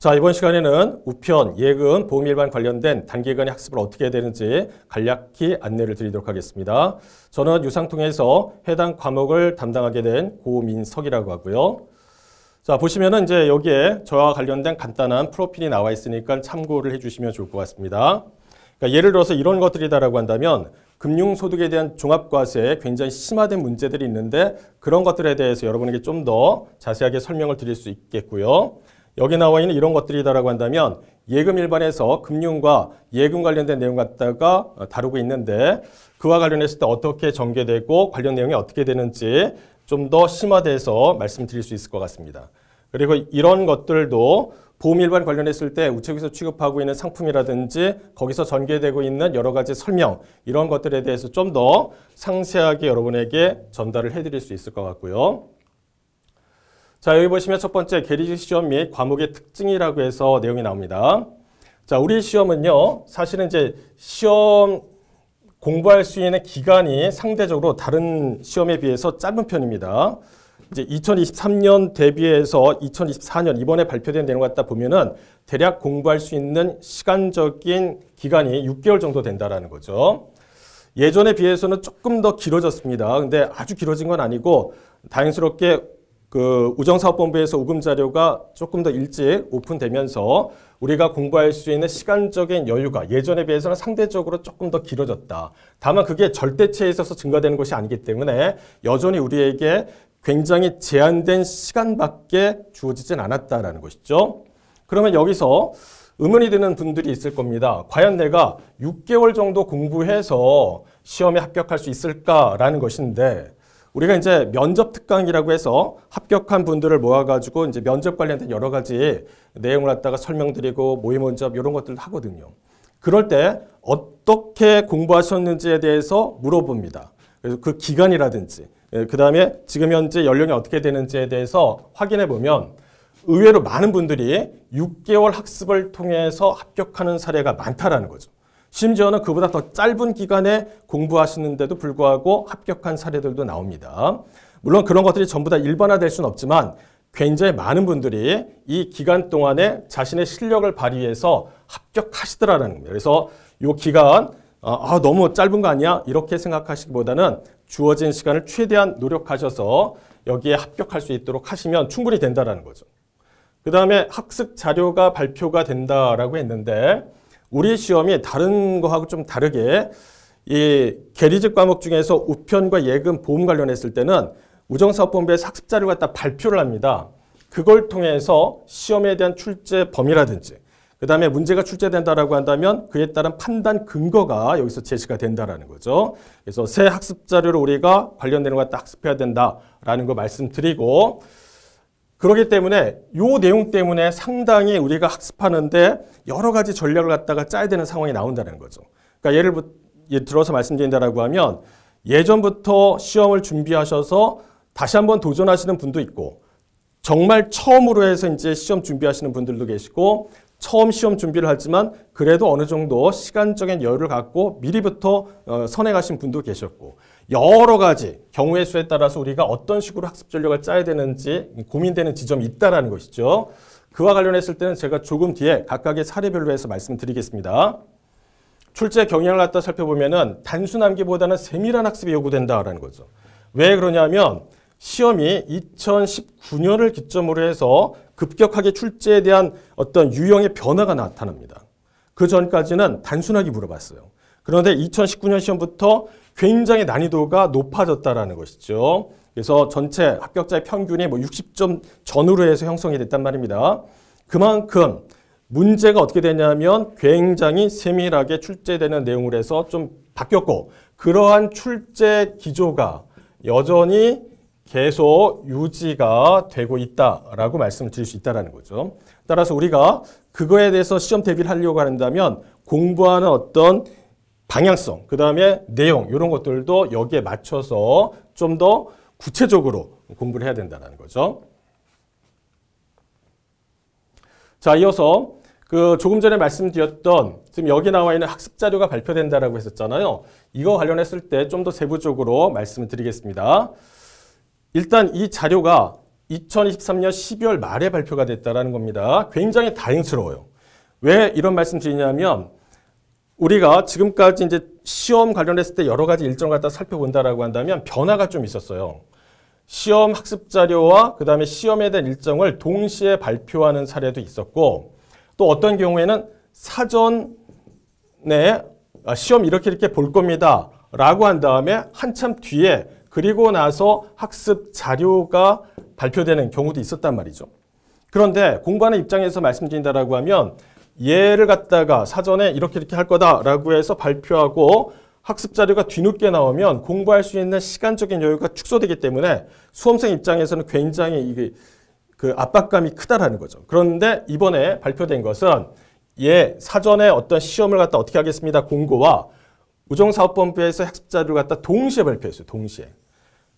자, 이번 시간에는 우편, 예금, 보험 일반 관련된 단기간의 학습을 어떻게 해야 되는지 간략히 안내를 드리도록 하겠습니다. 저는 유상통에서 해당 과목을 담당하게 된 고민석이라고 하고요. 자, 보시면은 이제 여기에 저와 관련된 간단한 프로필이 나와 있으니까 참고를 해주시면 좋을 것 같습니다. 그러니까 예를 들어서 이런 것들이다라고 한다면 금융소득에 대한 종합과세에 굉장히 심화된 문제들이 있는데 그런 것들에 대해서 여러분에게 좀 더 자세하게 설명을 드릴 수 있겠고요. 여기 나와 있는 이런 것들이다라고 한다면 예금 일반에서 금융과 예금 관련된 내용 갖다가 어, 다루고 있는데 그와 관련했을 때 어떻게 전개되고 관련 내용이 어떻게 되는지 좀 더 심화돼서 말씀드릴 수 있을 것 같습니다. 그리고 이런 것들도 보험 일반 관련했을 때 우측에서 취급하고 있는 상품이라든지 거기서 전개되고 있는 여러 가지 설명 이런 것들에 대해서 좀 더 상세하게 여러분에게 전달을 해드릴 수 있을 것 같고요. 자, 여기 보시면 첫 번째 게리지 시험 및 과목의 특징이라고 해서 내용이 나옵니다. 자, 우리 시험은요. 사실은 이제 시험 공부할 수 있는 기간이 상대적으로 다른 시험에 비해서 짧은 편입니다. 이제 2023년 대비해서 2024년 이번에 발표된 내용 갖다 보면은 대략 공부할 수 있는 시간적인 기간이 6개월 정도 된다라는 거죠. 예전에 비해서는 조금 더 길어졌습니다. 근데 아주 길어진 건 아니고 다행스럽게 그 우정사업본부에서 우금 자료가 조금 더 일찍 오픈되면서 우리가 공부할 수 있는 시간적인 여유가 예전에 비해서는 상대적으로 조금 더 길어졌다. 다만 그게 절대체에 있어서 증가되는 것이 아니기 때문에 여전히 우리에게 굉장히 제한된 시간밖에 주어지진 않았다라는 것이죠. 그러면 여기서 의문이 드는 분들이 있을 겁니다. 과연 내가 6개월 정도 공부해서 시험에 합격할 수 있을까라는 것인데 우리가 이제 면접 특강이라고 해서 합격한 분들을 모아가지고 이제 면접 관련된 여러 가지 내용을 갖다가 설명드리고 모의 면접 이런 것들을 하거든요. 그럴 때 어떻게 공부하셨는지에 대해서 물어봅니다. 그래서 그 기간이라든지 예, 그 다음에 지금 현재 연령이 어떻게 되는지에 대해서 확인해 보면 의외로 많은 분들이 6개월 학습을 통해서 합격하는 사례가 많다라는 거죠. 심지어는 그보다 더 짧은 기간에 공부하시는데도 불구하고 합격한 사례들도 나옵니다. 물론 그런 것들이 전부 다 일반화될 수는 없지만 굉장히 많은 분들이 이 기간 동안에 자신의 실력을 발휘해서 합격하시더라는 겁니다. 그래서 이 기간 어, 아 너무 짧은 거 아니야 이렇게 생각하시기보다는 주어진 시간을 최대한 노력하셔서 여기에 합격할 수 있도록 하시면 충분히 된다는 거죠. 그 다음에 학습 자료가 발표가 된다라고 했는데 우리 시험이 다른 거하고 좀 다르게 이 계리직 과목 중에서 우편과 예금, 보험 관련했을 때는 우정사업본부의 학습자를 갖다 발표를 합니다. 그걸 통해서 시험에 대한 출제 범위라든지 그 다음에 문제가 출제된다라고 한다면 그에 따른 판단 근거가 여기서 제시가 된다라는 거죠. 그래서 새 학습 자료를 우리가 관련되는 것다 학습해야 된다라는 거 말씀드리고 그렇기 때문에 요 내용 때문에 상당히 우리가 학습하는데 여러 가지 전략을 갖다가 짜야 되는 상황이 나온다는 거죠. 그러니까 예를 들어서 말씀드린다라고 하면 예전부터 시험을 준비하셔서 다시 한번 도전하시는 분도 있고 정말 처음으로 해서 이제 시험 준비하시는 분들도 계시고 처음 시험 준비를 하지만 그래도 어느 정도 시간적인 여유를 갖고 미리부터 어, 선행하신 분도 계셨고 여러 가지 경우의 수에 따라서 우리가 어떤 식으로 학습 전략을 짜야 되는지 고민되는 지점이 있다라는 것이죠. 그와 관련했을 때는 제가 조금 뒤에 각각의 사례별로 해서 말씀드리겠습니다. 출제 경향을 갖다 살펴보면은 단순 암기보다는 세밀한 학습이 요구된다라는 거죠. 왜 그러냐면 시험이 2019년을 기점으로 해서 급격하게 출제에 대한 어떤 유형의 변화가 나타납니다. 그 전까지는 단순하게 물어봤어요. 그런데 2019년 시험부터 굉장히 난이도가 높아졌다라는 것이죠. 그래서 전체 합격자의 평균이 뭐 60점 전후로 해서 형성이 됐단 말입니다. 그만큼 문제가 어떻게 되냐면 굉장히 세밀하게 출제되는 내용을 해서 좀 바뀌었고 그러한 출제 기조가 여전히 계속 유지가 되고 있다라고 말씀을 드릴 수 있다는 거죠. 따라서 우리가 그거에 대해서 시험 대비를 하려고 한다면 공부하는 어떤 방향성, 그 다음에 내용 이런 것들도 여기에 맞춰서 좀 더 구체적으로 공부를 해야 된다는 거죠. 자, 이어서 그 조금 전에 말씀드렸던 지금 여기 나와 있는 학습 자료가 발표된다라고 했었잖아요. 이거 관련했을 때 좀 더 세부적으로 말씀을 드리겠습니다. 일단 이 자료가 2023년 12월 말에 발표가 됐다라는 겁니다. 굉장히 다행스러워요. 왜 이런 말씀 드리냐면 우리가 지금까지 이제 시험 관련했을 때 여러 가지 일정을 갖다 살펴본다라고 한다면 변화가 좀 있었어요. 시험 학습 자료와 그다음에 시험에 대한 일정을 동시에 발표하는 사례도 있었고 또 어떤 경우에는 사전에 아, 시험 이렇게 이렇게 볼 겁니다. 라고 한 다음에 한참 뒤에 그리고 나서 학습 자료가 발표되는 경우도 있었단 말이죠. 그런데 공부하는 입장에서 말씀드린다라고 하면 얘를 갖다가 사전에 이렇게 이렇게 할 거다라고 해서 발표하고 학습 자료가 뒤늦게 나오면 공부할 수 있는 시간적인 여유가 축소되기 때문에 수험생 입장에서는 굉장히 이게 그 압박감이 크다라는 거죠. 그런데 이번에 발표된 것은 얘 사전에 어떤 시험을 갖다 어떻게 하겠습니다. 공고와 우정사업본부에서 학습 자료를 갖다 동시에 발표했어요. 동시에.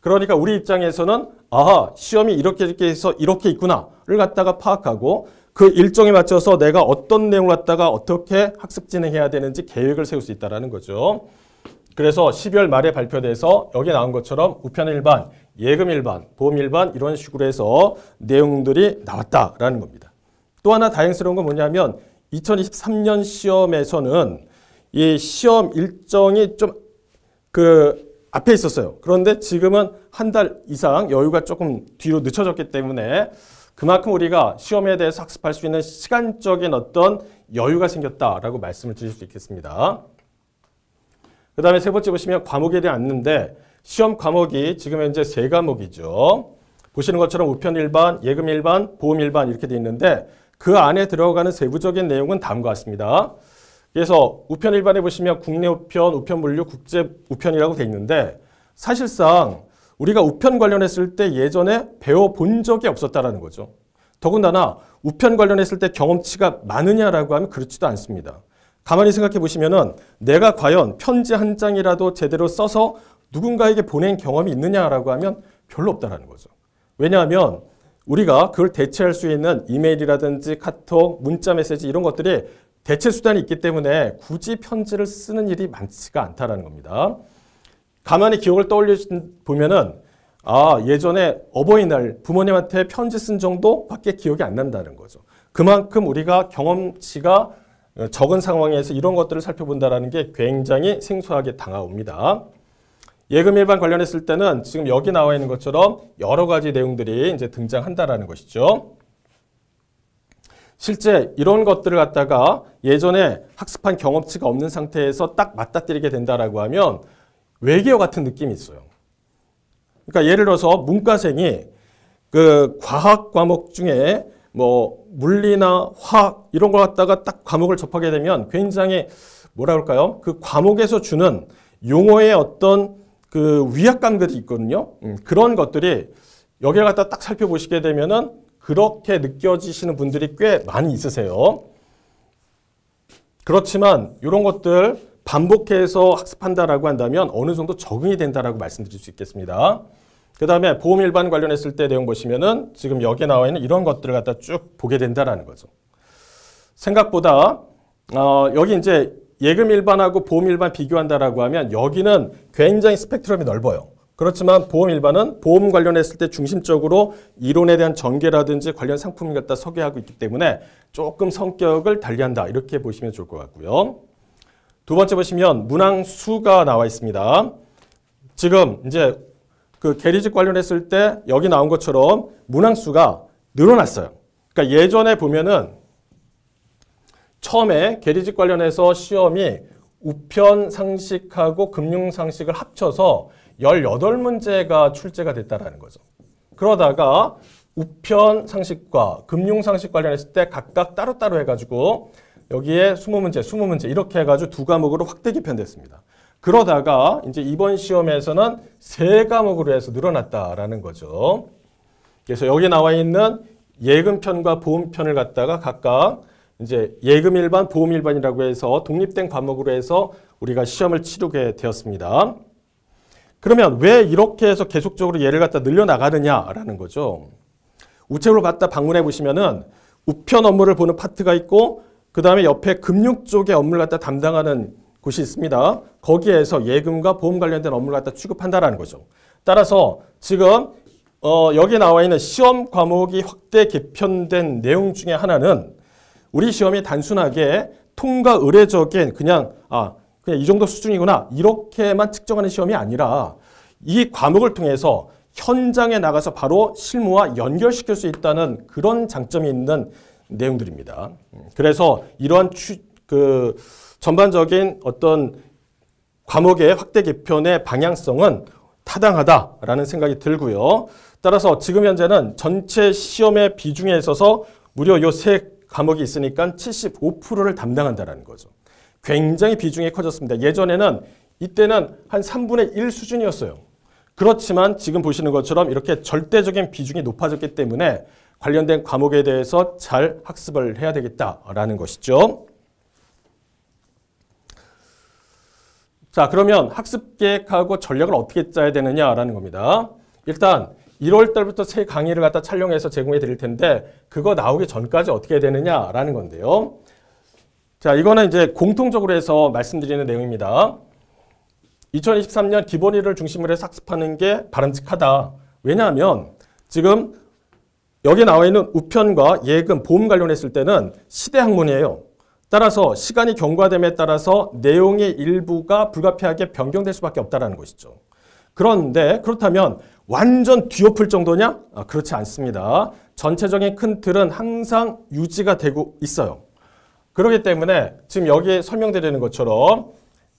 그러니까 우리 입장에서는 아하, 시험이 이렇게 이렇게 해서 이렇게 있구나를 갖다가 파악하고 그 일정에 맞춰서 내가 어떤 내용을 갖다가 어떻게 학습 진행해야 되는지 계획을 세울 수 있다는 거죠. 그래서 12월 말에 발표돼서 여기에 나온 것처럼 우편 일반, 예금 일반, 보험 일반 이런 식으로 해서 내용들이 나왔다라는 겁니다. 또 하나 다행스러운 건 뭐냐면 2023년 시험에서는 이 시험 일정이 좀 그 앞에 있었어요. 그런데 지금은 한 달 이상 여유가 조금 뒤로 늦춰졌기 때문에 그만큼 우리가 시험에 대해서 학습할 수 있는 시간적인 어떤 여유가 생겼다라고 말씀을 드릴 수 있겠습니다. 그 다음에 세 번째 보시면 과목에 대한 안는데 시험 과목이 지금 현재 세 과목이죠. 보시는 것처럼 우편 일반, 예금 일반, 보험 일반 이렇게 되어 있는데 그 안에 들어가는 세부적인 내용은 다음과 같습니다. 그래서 우편 일반에 보시면 국내 우편, 우편 물류, 국제 우편이라고 되어 있는데 사실상 우리가 우편 관련했을 때 예전에 배워본 적이 없었다라는 거죠. 더군다나 우편 관련했을 때 경험치가 많으냐라고 하면 그렇지도 않습니다. 가만히 생각해 보시면은 내가 과연 편지 한 장이라도 제대로 써서 누군가에게 보낸 경험이 있느냐라고 하면 별로 없다라는 거죠. 왜냐하면 우리가 그걸 대체할 수 있는 이메일이라든지 카톡, 문자 메시지 이런 것들이 대체 수단이 있기 때문에 굳이 편지를 쓰는 일이 많지가 않다라는 겁니다. 가만히 기억을 떠올려 보면은 아 예전에 어버이날 부모님한테 편지 쓴 정도밖에 기억이 안 난다는 거죠. 그만큼 우리가 경험치가 어, 적은 상황에서 이런 것들을 살펴본다라는 게 굉장히 생소하게 다가옵니다. 예금 일반 관련했을 때는 지금 여기 나와 있는 것처럼 여러 가지 내용들이 이제 등장한다라는 것이죠. 실제 이런 것들을 갖다가 예전에 학습한 경험치가 없는 상태에서 딱 맞닥뜨리게 된다라고 하면 외계어 같은 느낌이 있어요. 그러니까 예를 들어서 문과생이 그 과학 과목 중에 뭐 물리나 화학 이런 거 갖다가 딱 과목을 접하게 되면 굉장히 뭐라 그럴까요? 그 과목에서 주는 용어의 어떤 그위약감들이 있거든요. 음, 그런 것들이 여기에 갖다 딱 살펴보시게 되면은 그렇게 느껴지시는 분들이 꽤 많이 있으세요. 그렇지만 이런 것들 반복해서 학습한다라고 한다면 어느 정도 적응이 된다라고 말씀드릴 수 있겠습니다. 그 다음에 보험 일반 관련했을 때 내용 보시면은 지금 여기에 나와 있는 이런 것들을 갖다 쭉 보게 된다라는 거죠. 생각보다 어, 여기 이제 예금 일반하고 보험 일반 비교한다라고 하면 여기는 굉장히 스펙트럼이 넓어요. 그렇지만 보험 일반은 보험 관련했을 때 중심적으로 이론에 대한 전개라든지 관련 상품을 갖다 소개하고 있기 때문에 조금 성격을 달리한다 이렇게 보시면 좋을 것 같고요. 두 번째 보시면 문항수가 나와 있습니다. 지금 이제 그 게리직 관련했을 때 여기 나온 것처럼 문항수가 늘어났어요. 그러니까 예전에 보면은 처음에 게리직 관련해서 시험이 우편 상식하고 금융 상식을 합쳐서 18문제가 출제가 됐다는 거죠. 그러다가 우편 상식과 금융 상식 관련했을 때 각각 따로따로 해가지고 여기에 20문제, 20문제 이렇게 해가지고 두 과목으로 확대 개편됐습니다. 그러다가 이제 이번 시험에서는 세 과목으로 해서 늘어났다라는 거죠. 그래서 여기 나와 있는 예금편과 보험편을 갖다가 각각 이제 예금 일반, 보험 일반이라고 해서 독립된 과목으로 해서 우리가 시험을 치르게 되었습니다. 그러면 왜 이렇게 해서 계속적으로 얘를 갖다 늘려나가느냐라는 거죠. 우체국을 갖다 방문해 보시면은 우편 업무를 보는 파트가 있고 그 다음에 옆에 금융 쪽에 업무를 갖다 담당하는 곳이 있습니다. 거기에서 예금과 보험 관련된 업무를 갖다 취급한다라는 거죠. 따라서 지금 어, 여기 나와 있는 시험 과목이 확대 개편된 내용 중에 하나는 우리 시험이 단순하게 통과 의례적인 그냥 아 그냥 이 정도 수준이구나 이렇게만 측정하는 시험이 아니라 이 과목을 통해서 현장에 나가서 바로 실무와 연결시킬 수 있다는 그런 장점이 있는 내용들입니다. 그래서 이러한 추, 그 전반적인 어떤 과목의 확대 개편의 방향성은 타당하다라는 생각이 들고요. 따라서 지금 현재는 전체 시험의 비중에 있어서 무려 요 세 과목이 있으니까 75%를 담당한다라는 거죠. 굉장히 비중이 커졌습니다. 예전에는 이때는 한 3분의 1 수준이었어요. 그렇지만 지금 보시는 것처럼 이렇게 절대적인 비중이 높아졌기 때문에 관련된 과목에 대해서 잘 학습을 해야 되겠다라는 것이죠. 자, 그러면 학습 계획하고 전략을 어떻게 짜야 되느냐라는 겁니다. 일단 1월 달부터 새 강의를 갖다 촬영해서 제공해 드릴 텐데 그거 나오기 전까지 어떻게 해야 되느냐라는 건데요. 자, 이거는 이제 공통적으로 해서 말씀드리는 내용입니다. 2023년 기본일을 중심으로 해서 학습하는 게 바람직하다. 왜냐하면 지금 여기 나와 있는 우편과 예금, 보험 관련했을 때는 시대 학문이에요. 따라서 시간이 경과됨에 따라서 내용의 일부가 불가피하게 변경될 수밖에 없다는 것이죠. 그런데 그렇다면 완전 뒤엎을 정도냐? 아, 그렇지 않습니다. 전체적인 큰 틀은 항상 유지가 되고 있어요. 그렇기 때문에 지금 여기에 설명드리는 것처럼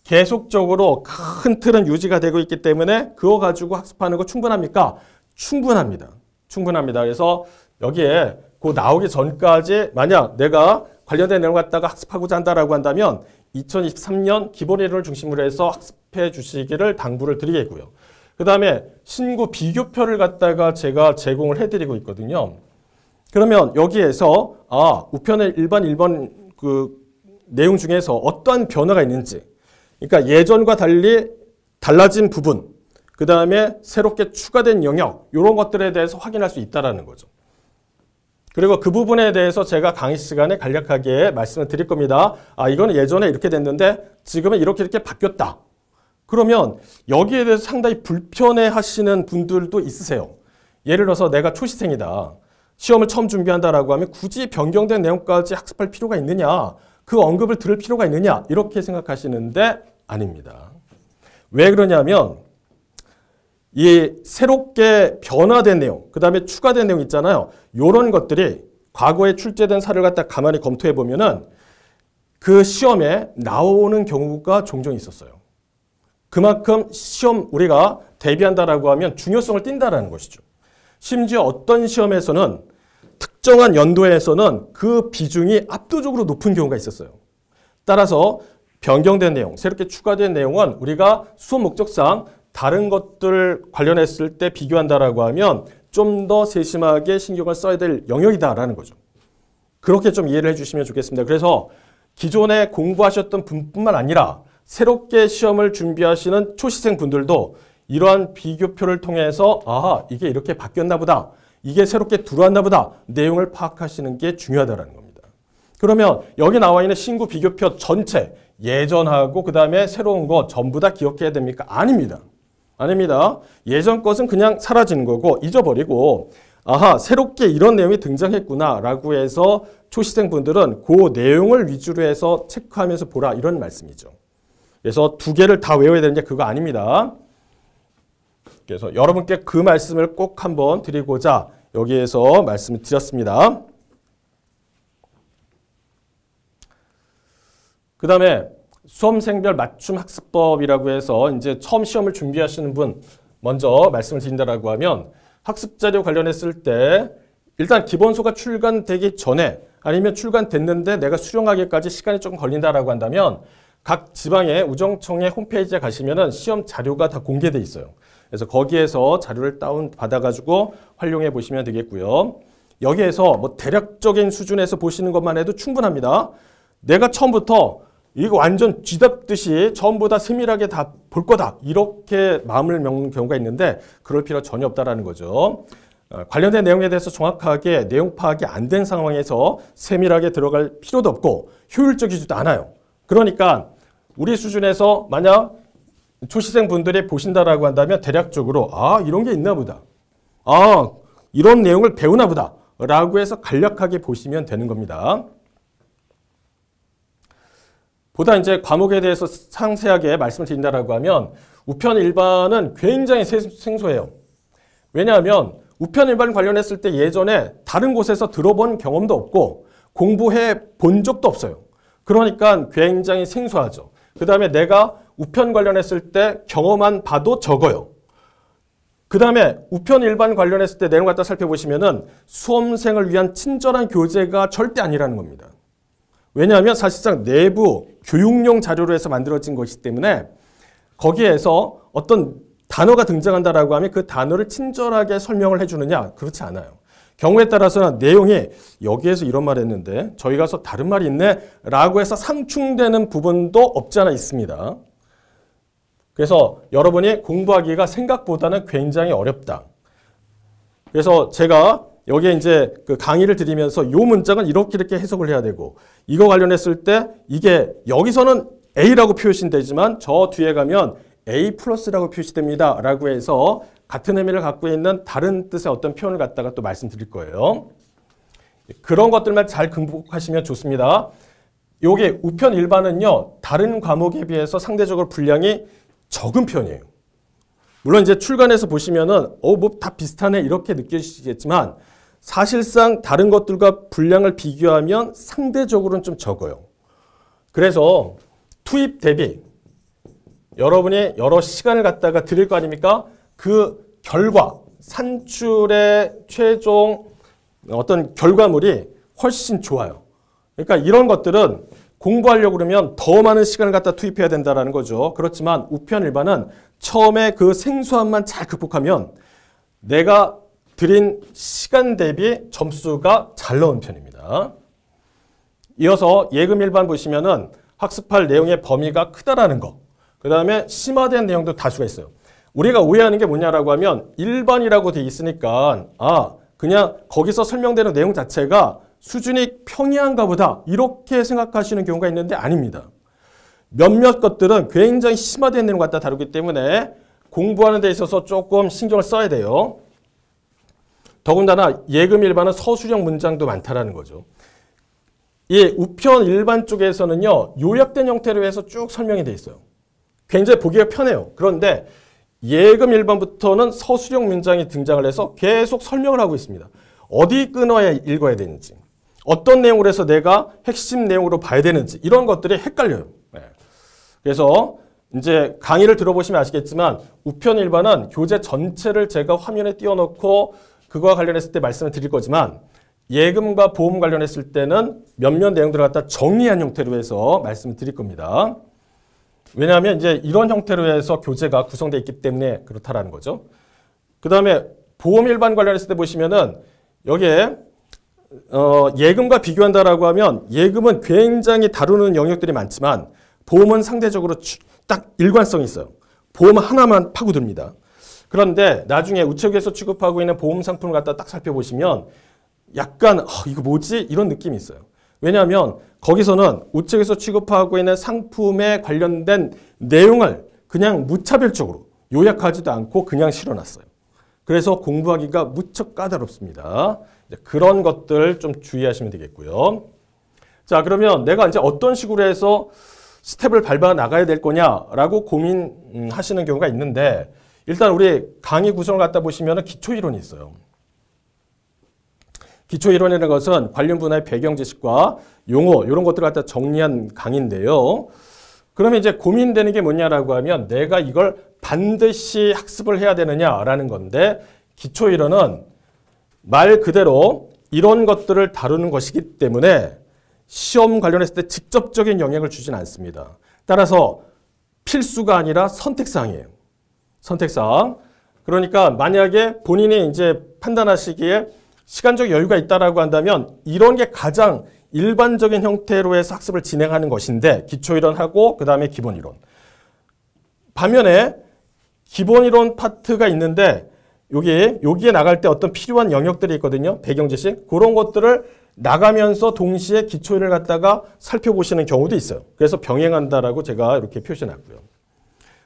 계속적으로 큰 틀은 유지가 되고 있기 때문에 그거 가지고 학습하는 거 충분합니까? 충분합니다. 충분합니다. 그래서 여기에 그 나오기 전까지 만약 내가 관련된 내용 갖다가 학습하고자 한다라고 한다면 2023년 기본이을 중심으로 해서 학습해 주시기를 당부를 드리겠고요. 그 다음에 신고 비교표를 갖다가 제가 제공을 해드리고 있거든요. 그러면 여기에서 아 우편의 일반 1번 그 내용 중에서 어떠한 변화가 있는지 그러니까 예전과 달리 달라진 부분 그 다음에 새롭게 추가된 영역 이런 것들에 대해서 확인할 수 있다는 거죠. 그리고 그 부분에 대해서 제가 강의 시간에 간략하게 말씀을 드릴 겁니다. 아 이거는 예전에 이렇게 됐는데 지금은 이렇게 이렇게 바뀌었다. 그러면 여기에 대해서 상당히 불편해 하시는 분들도 있으세요. 예를 들어서 내가 초시생이다. 시험을 처음 준비한다라고 하면 굳이 변경된 내용까지 학습할 필요가 있느냐. 그 언급을 들을 필요가 있느냐. 이렇게 생각하시는데 아닙니다. 왜 그러냐면 이 새롭게 변화된 내용, 그 다음에 추가된 내용 있잖아요. 이런 것들이 과거에 출제된 사례를 갖다 가만히 검토해 보면은 그 시험에 나오는 경우가 종종 있었어요. 그만큼 시험 우리가 대비한다라고 하면 중요성을 띈다라는 것이죠. 심지어 어떤 시험에서는 특정한 연도에서는 그 비중이 압도적으로 높은 경우가 있었어요. 따라서 변경된 내용, 새롭게 추가된 내용은 우리가 수업 목적상 다른 것들 관련했을 때 비교한다라고 하면 좀 더 세심하게 신경을 써야 될 영역이다라는 거죠. 그렇게 좀 이해를 해주시면 좋겠습니다. 그래서 기존에 공부하셨던 분뿐만 아니라 새롭게 시험을 준비하시는 초시생 분들도 이러한 비교표를 통해서 아 이게 이렇게 바뀌었나 보다 이게 새롭게 들어왔나 보다 내용을 파악하시는 게 중요하다는 겁니다. 그러면 여기 나와 있는 신구 비교표 전체 예전하고 그 다음에 새로운 거 전부 다 기억해야 됩니까? 아닙니다. 아닙니다. 예전 것은 그냥 사라지는 거고 잊어버리고 아하 새롭게 이런 내용이 등장했구나 라고 해서 초시생분들은 그 내용을 위주로 해서 체크하면서 보라 이런 말씀이죠. 그래서 두 개를 다 외워야 되는 게 그거 아닙니다. 그래서 여러분께 그 말씀을 꼭 한번 드리고자 여기에서 말씀을 드렸습니다. 그 다음에 수험생별 맞춤 학습법이라고 해서 이제 처음 시험을 준비하시는 분 먼저 말씀을 드린다라고 하면 학습 자료 관련했을 때 일단 기본소가 출간되기 전에 아니면 출간됐는데 내가 수령하기까지 시간이 조금 걸린다라고 한다면 각 지방의 우정청의 홈페이지에 가시면은 시험 자료가 다 공개돼 있어요. 그래서 거기에서 자료를 다운 받아가지고 활용해 보시면 되겠고요. 여기에서 뭐 대략적인 수준에서 보시는 것만 해도 충분합니다. 내가 처음부터 이거 완전 쥐답듯이 전부 다 세밀하게 다 볼 거다 이렇게 마음을 먹는 경우가 있는데 그럴 필요 전혀 없다라는 거죠. 어, 관련된 내용에 대해서 정확하게 내용 파악이 안 된 상황에서 세밀하게 들어갈 필요도 없고 효율적이지도 않아요. 그러니까 우리 수준에서 만약 초시생 분들이 보신다라고 한다면 대략적으로 아 이런 게 있나 보다. 아 이런 내용을 배우나 보다. 라고 해서 간략하게 보시면 되는 겁니다. 보다 이제 과목에 대해서 상세하게 말씀을 드린다라고 하면 우편 일반은 굉장히 생소해요. 왜냐하면 우편 일반 관련했을 때 예전에 다른 곳에서 들어본 경험도 없고 공부해 본 적도 없어요. 그러니까 굉장히 생소하죠. 그 다음에 내가 우편 관련했을 때 경험한 바도 적어요. 그 다음에 우편 일반 관련했을 때 내용 갖다 살펴보시면은 수험생을 위한 친절한 교재가 절대 아니라는 겁니다. 왜냐하면 사실상 내부 교육용 자료로 해서 만들어진 것이기 때문에 거기에서 어떤 단어가 등장한다라고 하면 그 단어를 친절하게 설명을 해주느냐 그렇지 않아요. 경우에 따라서는 내용이 여기에서 이런 말 했는데 저희 가서 다른 말이 있네 라고 해서 상충되는 부분도 없지 않아 있습니다. 그래서 여러분이 공부하기가 생각보다는 굉장히 어렵다. 그래서 제가 여기에 이제 그 강의를 드리면서 요 문장은 이렇게 이렇게 해석을 해야 되고 이거 관련했을 때 이게 여기서는 A라고 표시되지만 저 뒤에 가면 A 플러스라고 표시됩니다. 라고 해서 같은 의미를 갖고 있는 다른 뜻의 어떤 표현을 갖다가 또 말씀드릴 거예요. 그런 것들만 잘 극복하시면 좋습니다. 요게 우편 일반은요. 다른 과목에 비해서 상대적으로 분량이 적은 편이에요. 물론 이제 출간해서 보시면은 어뭐 다 비슷하네 이렇게 느껴지시겠지만 사실상 다른 것들과 분량을 비교하면 상대적으로는 좀 적어요. 그래서 투입 대비 여러분이 여러 시간을 갖다가 드릴 거 아닙니까? 그 결과, 산출의 최종 어떤 결과물이 훨씬 좋아요. 그러니까 이런 것들은 공부하려고 그러면 더 많은 시간을 갖다 투입해야 된다는 거죠. 그렇지만 우편 일반은 처음에 그 생소함만 잘 극복하면 내가 드린 시간 대비 점수가 잘 나온 편입니다. 이어서 예금 일반 보시면은 학습할 내용의 범위가 크다라는 거. 그 다음에 심화된 내용도 다수가 있어요. 우리가 오해하는 게 뭐냐라고 하면 일반이라고 돼 있으니까 아 그냥 거기서 설명되는 내용 자체가 수준이 평이한가 보다 이렇게 생각하시는 경우가 있는데 아닙니다. 몇몇 것들은 굉장히 심화된 내용 갖다 다루기 때문에 공부하는 데 있어서 조금 신경을 써야 돼요. 더군다나 예금 일반은 서술형 문장도 많다라는 거죠. 예, 우편 일반 쪽에서는요. 요약된 형태로 해서 쭉 설명이 돼 있어요. 굉장히 보기가 편해요. 그런데 예금 일반부터는 서술형 문장이 등장을 해서 계속 설명을 하고 있습니다. 어디 끊어야 읽어야 되는지 어떤 내용으로 해서 내가 핵심 내용으로 봐야 되는지 이런 것들이 헷갈려요. 네. 그래서 이제 강의를 들어보시면 아시겠지만 우편 일반은 교재 전체를 제가 화면에 띄워놓고 그거와 관련했을 때 말씀을 드릴 거지만 예금과 보험 관련했을 때는 몇몇 내용들을 갖다 정리한 형태로 해서 말씀을 드릴 겁니다. 왜냐하면 이제 이런 형태로 해서 교재가 구성되어 있기 때문에 그렇다라는 거죠. 그 다음에 보험 일반 관련했을 때 보시면은 여기에 어 예금과 비교한다라고 하면 예금은 굉장히 다루는 영역들이 많지만 보험은 상대적으로 딱 일관성이 있어요. 보험 하나만 파고듭니다. 그런데 나중에 우체국에서 취급하고 있는 보험 상품을 갖다 딱 살펴보시면 약간 어, 이거 뭐지? 이런 느낌이 있어요. 왜냐하면 거기서는 우측에서 취급하고 있는 상품에 관련된 내용을 그냥 무차별적으로 요약하지도 않고 그냥 실어놨어요. 그래서 공부하기가 무척 까다롭습니다. 그런 것들 좀 주의하시면 되겠고요. 자 그러면 내가 이제 어떤 식으로 해서 스텝을 밟아 나가야 될 거냐라고 고민하시는 경우가 있는데 일단 우리 강의 구성을 갖다 보시면 기초이론이 있어요. 기초이론이라는 것은 관련 분야의 배경 지식과 용어 이런 것들을 갖다 정리한 강의인데요. 그러면 이제 고민되는 게 뭐냐라고 하면 내가 이걸 반드시 학습을 해야 되느냐라는 건데 기초이론은 말 그대로 이런 것들을 다루는 것이기 때문에 시험 관련했을 때 직접적인 영향을 주진 않습니다. 따라서 필수가 아니라 선택사항이에요. 선택사항. 그러니까 만약에 본인이 이제 판단하시기에 시간적 여유가 있다라고 한다면 이런 게 가장 일반적인 형태로 해서 학습을 진행하는 것인데 기초 이론하고 그다음에 기본 이론. 반면에 기본 이론 파트가 있는데 여기 여기에 나갈 때 어떤 필요한 영역들이 있거든요. 배경 지식 그런 것들을 나가면서 동시에 기초인을 갖다가 살펴보시는 경우도 있어요. 그래서 병행한다라고 제가 이렇게 표시해놨고요.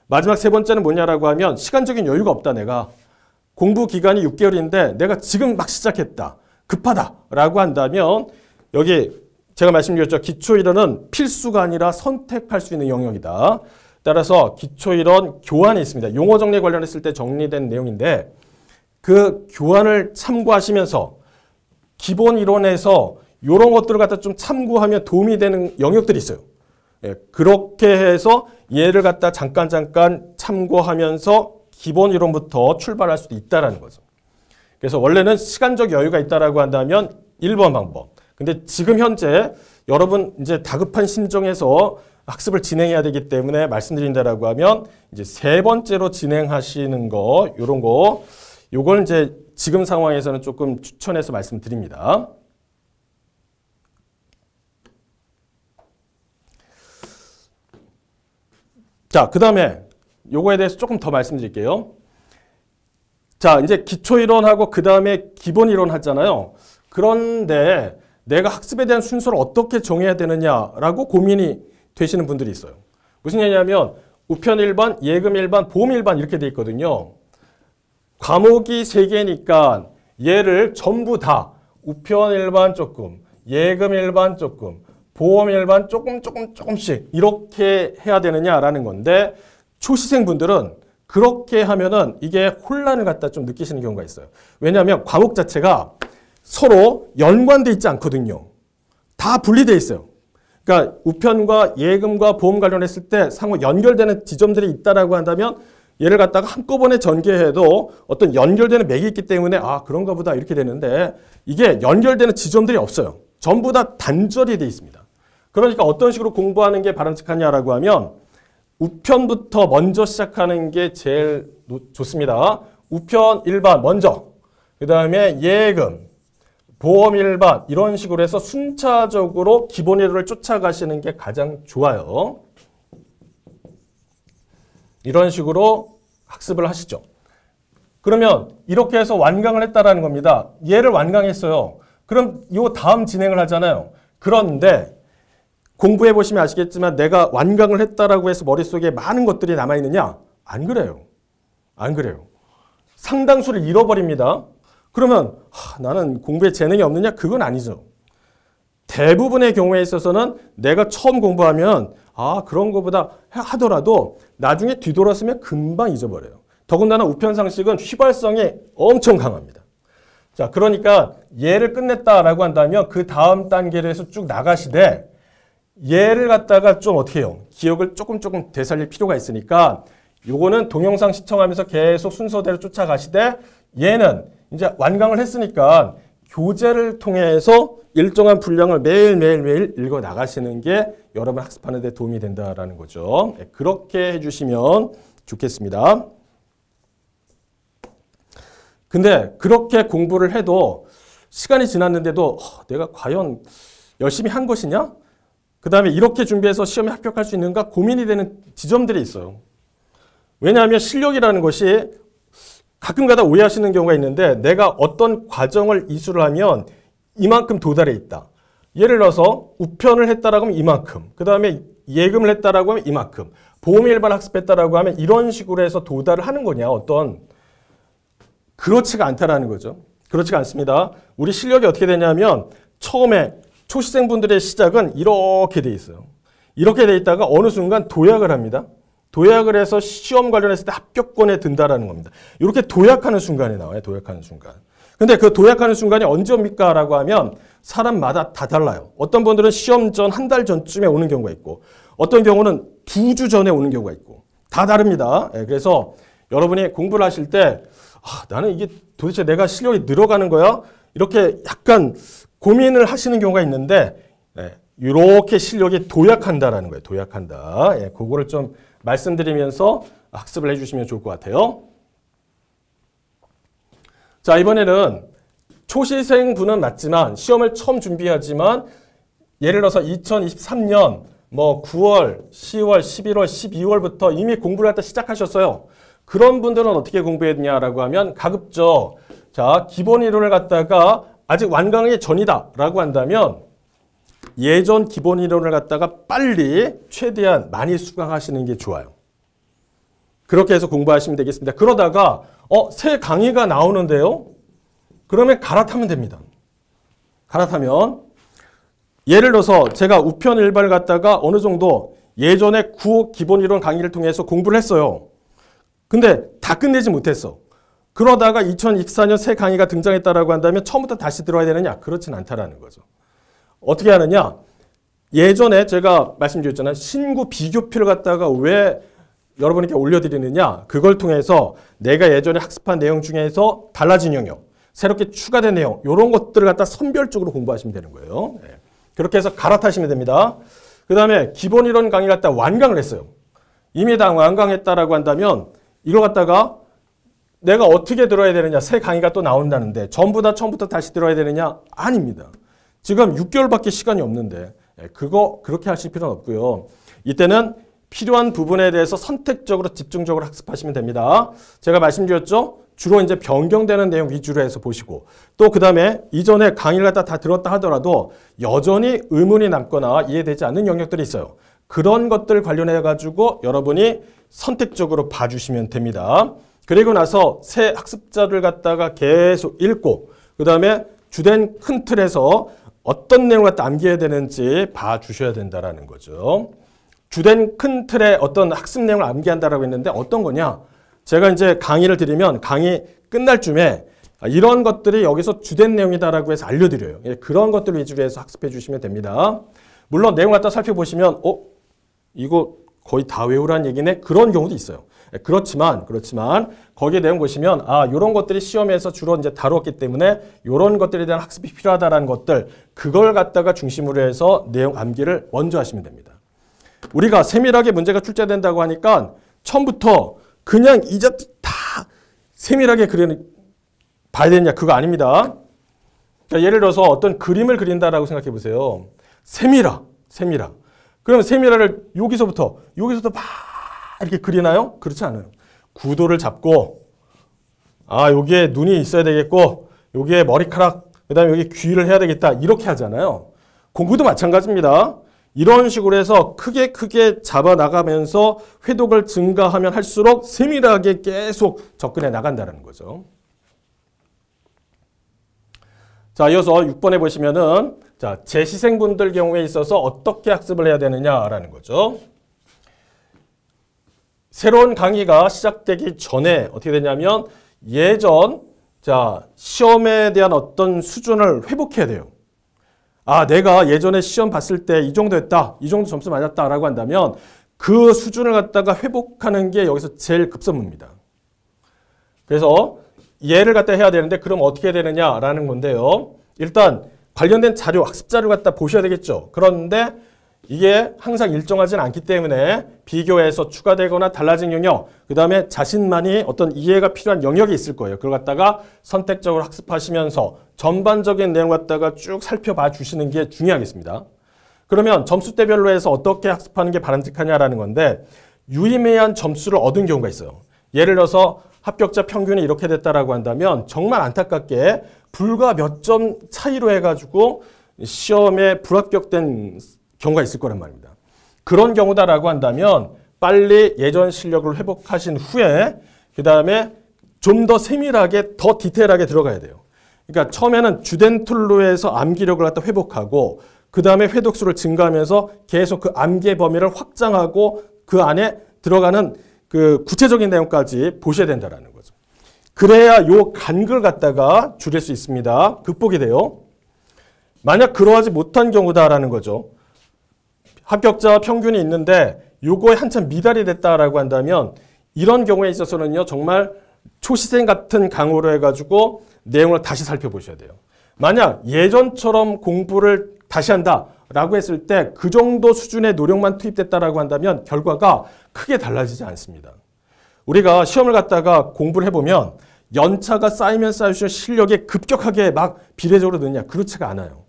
마지막 세 번째는 뭐냐라고 하면 시간적인 여유가 없다 내가 공부 기간이 6개월인데 내가 지금 막 시작했다 급하다라고 한다면 여기 제가 말씀드렸죠 기초 이론은 필수가 아니라 선택할 수 있는 영역이다 따라서 기초 이론 교환이 있습니다 용어 정리 관련했을 때 정리된 내용인데 그 교환을 참고하시면서 기본 이론에서 이런 것들을 갖다 좀 참고하면 도움이 되는 영역들이 있어요 예, 그렇게 해서 얘를 갖다 잠깐 잠깐 참고하면서 기본 이론부터 출발할 수도 있다는 거죠. 그래서 원래는 시간적 여유가 있다라고 한다면 1번 방법. 근데 지금 현재 여러분 이제 다급한 심정에서 학습을 진행해야 되기 때문에 말씀드린다라고 하면 이제 세 번째로 진행하시는 거 요런 거 요걸 이제 지금 상황에서는 조금 추천해서 말씀드립니다. 자, 그 다음에 요거에 대해서 조금 더 말씀드릴게요. 자, 이제 기초 이론하고 그 다음에 기본 이론 하잖아요. 그런데 내가 학습에 대한 순서를 어떻게 정해야 되느냐라고 고민이 되시는 분들이 있어요. 무슨 얘기냐면 우편 1반, 예금 1반, 보험 1반 이렇게 돼 있거든요. 과목이 3개니까 얘를 전부 다 우편 1반 조금, 예금 1반 조금, 보험 일반 조금 조금 조금씩 이렇게 해야 되느냐라는 건데 초시생분들은 그렇게 하면은 이게 혼란을 갖다 좀 느끼시는 경우가 있어요. 왜냐하면 과목 자체가 서로 연관돼 있지 않거든요. 다 분리돼 있어요. 그러니까 우편과 예금과 보험 관련했을 때 상호 연결되는 지점들이 있다라고 한다면 얘를 갖다가 한꺼번에 전개해도 어떤 연결되는 맥이 있기 때문에 아 그런가 보다 이렇게 되는데 이게 연결되는 지점들이 없어요. 전부 다 단절이 돼 있습니다. 그러니까 어떤 식으로 공부하는 게 바람직하냐라고 하면 우편부터 먼저 시작하는 게 제일 좋습니다. 우편 일반 먼저, 그 다음에 예금, 보험 일반 이런 식으로 해서 순차적으로 기본이론을 쫓아가시는 게 가장 좋아요. 이런 식으로 학습을 하시죠. 그러면 이렇게 해서 완강을 했다라는 겁니다. 얘를 완강했어요. 그럼 요 다음 진행을 하잖아요. 그런데 공부해 보시면 아시겠지만 내가 완강을 했다라고 해서 머릿속에 많은 것들이 남아있느냐? 안 그래요. 안 그래요. 상당수를 잃어버립니다. 그러면 하, 나는 공부에 재능이 없느냐? 그건 아니죠. 대부분의 경우에 있어서는 내가 처음 공부하면 아 그런 것보다 하더라도 나중에 뒤돌았으면 금방 잊어버려요. 더군다나 우편상식은 휘발성이 엄청 강합니다. 자 그러니까 얘를 끝냈다라고 한다면 그 다음 단계를 해서 쭉 나가시되 얘를 갖다가 좀 어떻게 해요? 기억을 조금 조금 되살릴 필요가 있으니까 요거는 동영상 시청하면서 계속 순서대로 쫓아가시되 얘는 이제 완강을 했으니까 교재를 통해서 일정한 분량을 매일매일매일 읽어 나가시는 게 여러분 학습하는 데 도움이 된다라는 거죠. 네, 그렇게 해주시면 좋겠습니다. 근데 그렇게 공부를 해도 시간이 지났는데도 어, 내가 과연 열심히 한 것이냐? 그 다음에 이렇게 준비해서 시험에 합격할 수 있는가 고민이 되는 지점들이 있어요. 왜냐하면 실력이라는 것이 가끔가다 오해하시는 경우가 있는데 내가 어떤 과정을 이수를 하면 이만큼 도달해 있다. 예를 들어서 우편을 했다라고 하면 이만큼, 그 다음에 예금을 했다라고 하면 이만큼, 보험 일반 학습했다라고 하면 이런 식으로 해서 도달을 하는 거냐 어떤 그렇지가 않다라는 거죠. 그렇지가 않습니다. 우리 실력이 어떻게 되냐면 처음에 초시생분들의 시작은 이렇게 돼 있어요. 이렇게 돼 있다가 어느 순간 도약을 합니다. 도약을 해서 시험 관련해서 합격권에 든다라는 겁니다. 이렇게 도약하는 순간이 나와요. 도약하는 순간. 근데 그 도약하는 순간이 언제옵니까 라고 하면 사람마다 다 달라요. 어떤 분들은 시험 전 한 달 전쯤에 오는 경우가 있고 어떤 경우는 두 주 전에 오는 경우가 있고 다 다릅니다. 예, 그래서 여러분이 공부를 하실 때 아, 나는 이게 도대체 내가 실력이 늘어가는 거야? 이렇게 약간 고민을 하시는 경우가 있는데 이렇게 예, 실력이 도약한다라는 거예요. 도약한다. 예, 그거를 좀 말씀드리면서 학습을 해주시면 좋을 것 같아요. 자 이번에는 초시생분은 맞지만 시험을 처음 준비하지만 예를 들어서 2023년 뭐 9월, 10월, 11월, 12월부터 이미 공부를 했다 시작하셨어요. 그런 분들은 어떻게 공부했냐라고 하면 가급적 자 기본 이론을 갖다가 아직 완강하 전이다라고 한다면 예전 기본 이론을 갖다가 빨리 최대한 많이 수강하시는 게 좋아요. 그렇게 해서 공부하시면 되겠습니다. 그러다가 어, 새 강의가 나오는데요. 그러면 갈아타면 됩니다. 갈아타면 예를 들어서 제가 우편 일발을 갖다가 어느 정도 예전에 구 기본 이론 강의를 통해서 공부를 했어요. 근데 다 끝내지 못했어. 그러다가 2024년 새 강의가 등장했다라고 한다면 처음부터 다시 들어야 되느냐? 그렇진 않다라는 거죠. 어떻게 하느냐? 예전에 제가 말씀드렸잖아요. 신구 비교표를 갖다가 왜 여러분에게 올려드리느냐? 그걸 통해서 내가 예전에 학습한 내용 중에서 달라진 영역, 새롭게 추가된 내용, 이런 것들을 갖다 선별적으로 공부하시면 되는 거예요. 네. 그렇게 해서 갈아타시면 됩니다. 그 다음에 기본 이론 강의를 갖다 완강을 했어요. 이미 다 완강했다라고 한다면 이걸 갖다가 내가 어떻게 들어야 되느냐 새 강의가 또 나온다는데 전부 다 처음부터 다시 들어야 되느냐 아닙니다. 지금 6개월밖에 시간이 없는데 예, 그거 그렇게 하실 필요는 없고요. 이때는 필요한 부분에 대해서 선택적으로 집중적으로 학습하시면 됩니다. 제가 말씀드렸죠? 주로 이제 변경되는 내용 위주로 해서 보시고 또 그 다음에 이전에 강의를 갖다 다 들었다 하더라도 여전히 의문이 남거나 이해되지 않는 영역들이 있어요. 그런 것들 관련해 가지고 여러분이 선택적으로 봐주시면 됩니다. 그리고 나서 새 학습자를 갖다가 계속 읽고 그 다음에 주된 큰 틀에서 어떤 내용을 갖다 암기해야 되는지 봐주셔야 된다라는 거죠. 주된 큰 틀에 어떤 학습 내용을 암기한다라고 했는데 어떤 거냐? 제가 이제 강의를 드리면 강의 끝날 쯤에 이런 것들이 여기서 주된 내용이다라고 해서 알려드려요. 예, 그런 것들 위주로 해서 학습해 주시면 됩니다. 물론 내용 을 갖다 살펴보시면 어? 이거 거의 다외우라는 얘기네? 그런 경우도 있어요. 예, 그렇지만 그렇지만 거기에 내용 보시면 아 이런 것들이 시험에서 주로 이제 다루었기 때문에 이런 것들에 대한 학습이 필요하다라는 것들 그걸 갖다가 중심으로 해서 내용 암기를 먼저 하시면 됩니다. 우리가 세밀하게 문제가 출제된다고 하니까 처음부터 그냥 이제 다 세밀하게 그려 봐야 되냐 그거 아닙니다. 그러니까 예를 들어서 어떤 그림을 그린다라고 생각해 보세요. 세밀화, 세밀화. 그러면 세밀화를 여기서부터 여기서부터 막 이렇게 그리나요? 그렇지 않아요. 구도를 잡고 아 여기에 눈이 있어야 되겠고 여기에 머리카락 그다음에 여기 귀를 해야 되겠다 이렇게 하잖아요. 공부도 마찬가지입니다. 이런 식으로 해서 크게 크게 잡아나가면서 회독을 증가하면 할수록 세밀하게 계속 접근해 나간다는 거죠. 자, 이어서 6번에 보시면은 자, 재시생분들 경우에 있어서 어떻게 학습을 해야 되느냐라는 거죠. 새로운 강의가 시작되기 전에 어떻게 되냐면 예전 자 시험에 대한 어떤 수준을 회복해야 돼요. 아 내가 예전에 시험 봤을 때 이 정도 했다. 이 정도 점수 맞았다라고 한다면 그 수준을 갖다가 회복하는 게 여기서 제일 급선무입니다. 그래서 얘를 갖다 해야 되는데 그럼 어떻게 되느냐라는 건데요. 일단 관련된 자료, 학습 자료 갖다 보셔야 되겠죠. 그런데 이게 항상 일정하진 않기 때문에 비교해서 추가되거나 달라진 영역, 그 다음에 자신만이 어떤 이해가 필요한 영역이 있을 거예요. 그걸 갖다가 선택적으로 학습하시면서 전반적인 내용 갖다가 쭉 살펴봐 주시는 게 중요하겠습니다. 그러면 점수대별로 해서 어떻게 학습하는 게 바람직하냐라는 건데 유의미한 점수를 얻은 경우가 있어요. 예를 들어서 합격자 평균이 이렇게 됐다라고 한다면 정말 안타깝게 불과 몇 점 차이로 해가지고 시험에 불합격된 경우가 있을 거란 말입니다. 그런 경우다라고 한다면 빨리 예전 실력을 회복하신 후에 그 다음에 좀 더 세밀하게 더 디테일하게 들어가야 돼요. 그러니까 처음에는 주된 툴로 해서 암기력을 갖다 회복하고 그 다음에 회독수를 증가하면서 계속 그 암기의 범위를 확장하고 그 안에 들어가는 그 구체적인 내용까지 보셔야 된다라는 거죠. 그래야 요 간극을 갖다가 줄일 수 있습니다. 극복이 돼요. 만약 그러하지 못한 경우다라는 거죠. 합격자 평균이 있는데 요거에 한참 미달이 됐다라고 한다면 이런 경우에 있어서는요 정말 초시생 같은 강호로 해가지고 내용을 다시 살펴보셔야 돼요. 만약 예전처럼 공부를 다시 한다 라고 했을 때 그 정도 수준의 노력만 투입됐다라고 한다면 결과가 크게 달라지지 않습니다. 우리가 시험을 갔다가 공부를 해보면 연차가 쌓이면 쌓일수록 실력이 급격하게 막 비례적으로 느냐 그렇지가 않아요.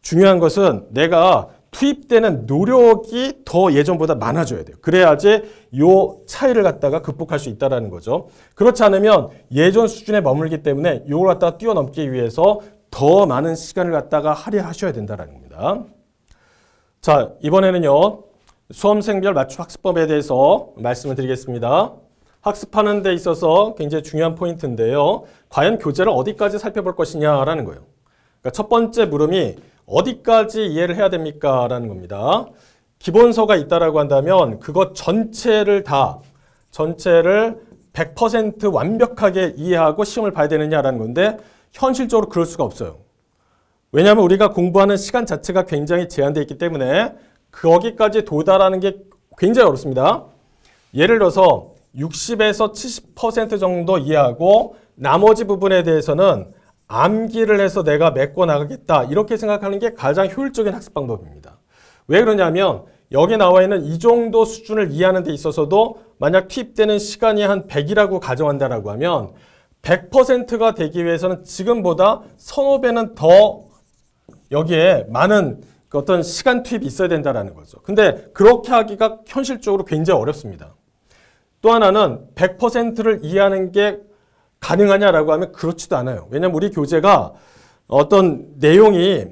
중요한 것은 내가 투입되는 노력이 더 예전보다 많아져야 돼요. 그래야지 요 차이를 갖다가 극복할 수 있다라는 거죠. 그렇지 않으면 예전 수준에 머물기 때문에 요걸 갖다가 뛰어넘기 위해서 더 많은 시간을 갖다가 할애하셔야 된다는 겁니다. 자, 이번에는요. 수험생별 맞춤 학습법에 대해서 말씀을 드리겠습니다. 학습하는 데 있어서 굉장히 중요한 포인트인데요. 과연 교재를 어디까지 살펴볼 것이냐라는 거예요. 그러니까 첫 번째 물음이 어디까지 이해를 해야 됩니까? 라는 겁니다. 기본서가 있다라고 한다면 그것 전체를 다 전체를 100% 완벽하게 이해하고 시험을 봐야 되느냐라는 건데 현실적으로 그럴 수가 없어요. 왜냐하면 우리가 공부하는 시간 자체가 굉장히 제한되어 있기 때문에 거기까지 도달하는 게 굉장히 어렵습니다. 예를 들어서 60에서 70% 정도 이해하고 나머지 부분에 대해서는 암기를 해서 내가 메꿔 나가겠다 이렇게 생각하는 게 가장 효율적인 학습 방법입니다. 왜 그러냐면 여기 나와 있는 이 정도 수준을 이해하는 데 있어서도 만약 투입되는 시간이 한 100이라고 가정한다라고 하면 100%가 되기 위해서는 지금보다 서너 배는 더 여기에 많은 그 어떤 시간 투입이 있어야 된다라는 거죠. 근데 그렇게 하기가 현실적으로 굉장히 어렵습니다. 또 하나는 100%를 이해하는 게 가능하냐라고 하면 그렇지도 않아요. 왜냐하면 우리 교재가 어떤 내용이